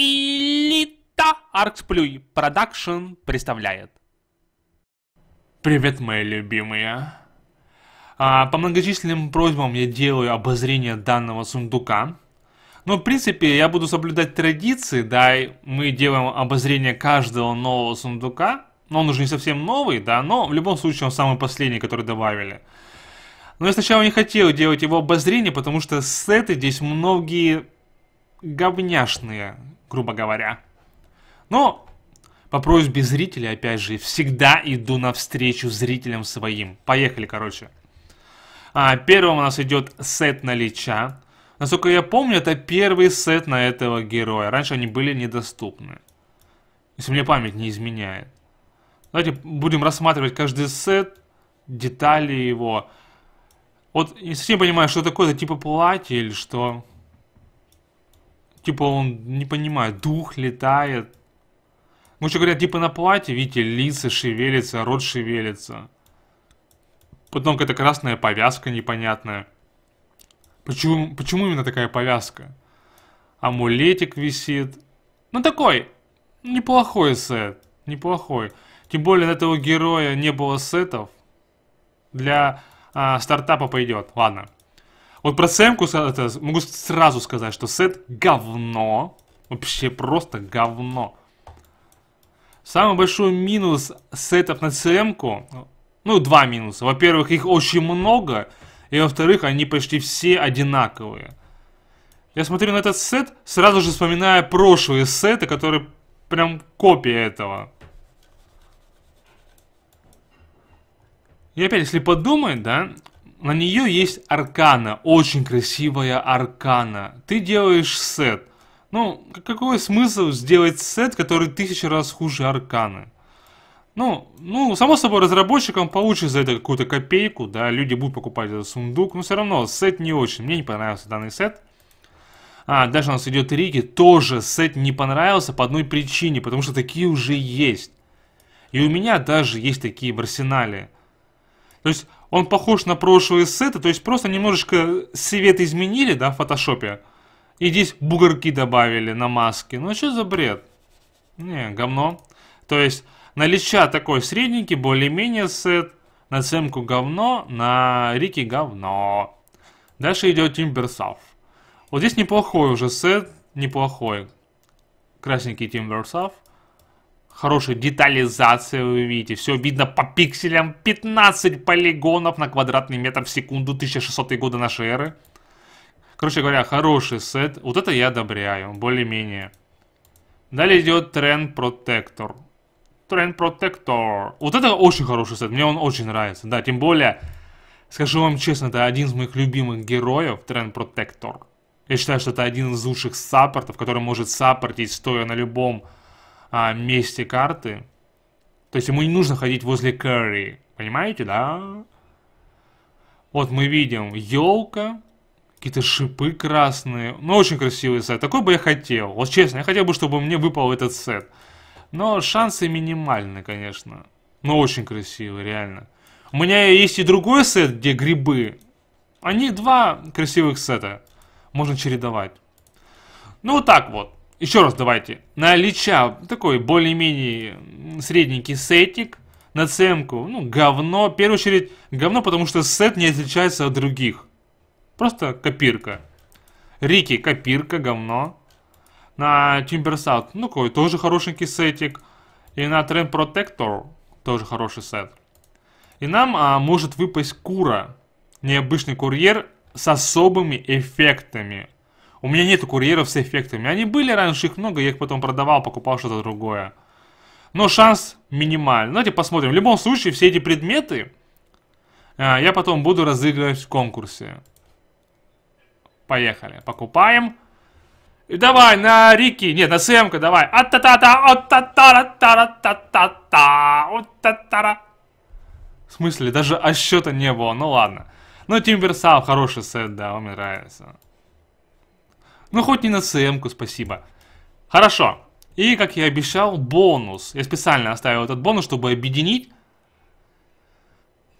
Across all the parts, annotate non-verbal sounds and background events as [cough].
Пилита Арксплюй Продакшн представляет. Привет, мои любимые. А, по многочисленным просьбам я делаю обозрение данного сундука. Но, ну, в принципе, я буду соблюдать традиции, да, и мы делаем обозрение каждого нового сундука. Но он уже не совсем новый, да, но в любом случае он самый последний, который добавили. Но я сначала не хотел делать его обозрение, потому что сеты здесь многие говняшные, грубо говоря. Но по просьбе зрителей, опять же, всегда иду навстречу зрителям своим. Поехали, короче. А, первым у нас идет сет на Лича. Насколько я помню, это первый сет на этого героя. Раньше они были недоступны. Если мне память не изменяет. Давайте будем рассматривать каждый сет, детали его. Вот не совсем понимаю, что такое, это типа платье или что. Типа он, не понимает, дух летает. Ну что говорят, типа на платье, видите, лица шевелится, рот шевелится. Потом какая-то красная повязка непонятная. Почему, почему именно такая повязка? Амулетик висит. Ну такой, неплохой сет, неплохой. Тем более на этого героя не было сетов. Для а, стартапа пойдет, ладно. Вот про Сэмку это, могу сразу сказать, что сет говно. Вообще просто говно. Самый большой минус сетов на Сэмку, ну два минуса. Во-первых, их очень много, и во-вторых, они почти все одинаковые. Я смотрю на этот сет, сразу же вспоминая прошлые сеты, которые прям копия этого. И опять, если подумать, да, на нее есть аркана, очень красивая аркана. Ты делаешь сет. Ну, какой смысл сделать сет, который тысячи раз хуже арканы? Ну, ну, само собой, разработчикам получится за это какую-то копейку, да, люди будут покупать этот сундук, но все равно сет не очень. Мне не понравился данный сет. А, дальше у нас идет Рики, тоже сет не понравился по одной причине, потому что такие уже есть. И у меня даже есть такие в арсенале. То есть он похож на прошлые сеты, то есть просто немножечко свет изменили, да, в фотошопе. И здесь бугорки добавили на маске. Ну что за бред? Не, говно. То есть на Лича такой средненький, более-менее сет. На Цемку говно, на Рики говно. Дальше идет Тимберсав. Вот здесь неплохой уже сет, неплохой. Красненький Тимберсав хорошую детализацию, вы видите, все видно по пикселям, 15 полигонов на квадратный метр в секунду, 1600 года нашей эры. Короче говоря, хороший сет, вот это я одобряю, более-менее. Далее идет Trend Protector. Trend Protector. Вот это очень хороший сет, мне он очень нравится, да, тем более, скажу вам честно, это один из моих любимых героев, Trend Protector. Я считаю, что это один из лучших саппортов, который может саппортить, стоя на любом а, месте карты. То есть ему не нужно ходить возле Кэрри. Понимаете, да? Вот мы видим елка, какие-то шипы красные. Ну, очень красивый сет. Такой бы я хотел. Вот честно, я хотел бы, чтобы мне выпал этот сет. Но шансы минимальны, конечно. Но очень красивый, реально. У меня есть и другой сет, где грибы. Они два красивых сета. Можно чередовать. Ну, вот так вот. Еще раз давайте. На Лича такой более-менее средненький сетик На Цемку, ну, говно. В первую очередь, говно, потому что сет не отличается от других. Просто копирка. Рики, копирка, говно. На Тимберсаут, ну, какой тоже хорошенький сетик. И на Тренд Протектор тоже хороший сет. И нам а, может выпасть Кура. Необычный курьер с особыми эффектами. У меня нету курьеров с эффектами. Они были раньше, их много, я их потом продавал, покупал что-то другое. Но шанс минимальный. Давайте посмотрим. В любом случае, все эти предметы э, я потом буду разыгрывать в конкурсе. Поехали. Покупаем. И давай, на Рики. Нет, на Сэмка, давай. от та та та от та та та та та та та от та та та В смысле, даже отсчета не было. Ну ладно. Ну, Тимберсал хороший сет, да, он мне нравится. Ну хоть не на СМ-ку, спасибо. Хорошо. И, как я обещал, бонус. Я специально оставил этот бонус, чтобы объединить.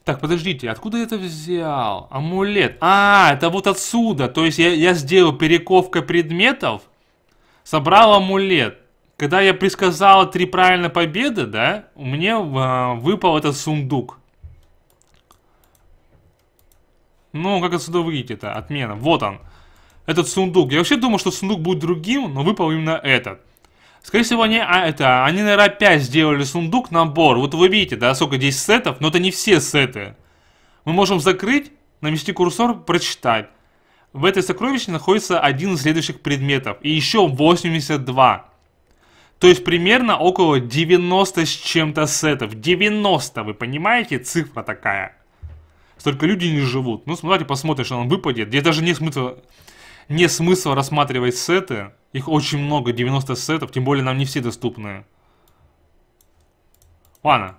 Так, подождите, откуда я это взял? Амулет. А, это вот отсюда. То есть я, я сделал перековка предметов, собрал амулет. Когда я предсказал три правильные победы, да, мне э, а, выпал этот сундук. Ну, как отсюда выйти-то? Отмена. Вот он этот сундук. Я вообще думал, что сундук будет другим, но выпал именно этот. Скорее всего, они, а, это, а, они, наверное, опять сделали сундук набор. Вот вы видите, да, сколько здесь сетов, но это не все сеты. Мы можем закрыть, навести курсор, прочитать. В этой сокровищнице находится один из следующих предметов. И еще 82. То есть примерно около 90 с чем-то сетов. 90, вы понимаете, цифра такая. Столько люди не живут. Ну, смотрите, посмотрим, что он выпадет. Здесь даже не смысла не смысла рассматривать сеты. Их очень много, 90 сетов, тем более нам не все доступны. Ладно.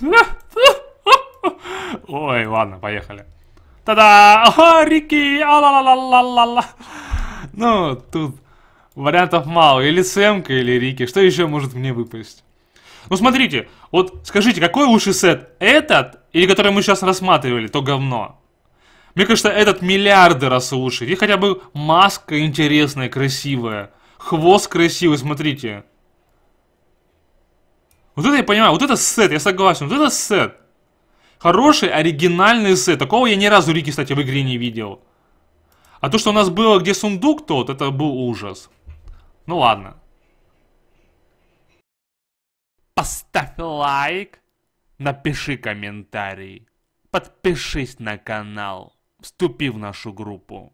[laughs] Ой, ладно, поехали. Та-да! Ага, А -ла -ла -ла -ла -ла. Ну, тут вариантов мало. Или Сэмка, или Рики. Что еще может мне выпасть? Ну, смотрите. Вот скажите, какой лучший сет? Этот? Или который мы сейчас рассматривали? То говно. Мне кажется, этот миллиарды раз лучше. И хотя бы маска интересная, красивая. Хвост красивый, смотрите. Вот это я понимаю, вот это сет, я согласен, вот это сет. Хороший, оригинальный сет. Такого я ни разу Рики, кстати, в игре не видел. А то, что у нас было, где сундук тот, это был ужас. Ну ладно. Поставь лайк, напиши комментарий, подпишись на канал вступи в нашу группу.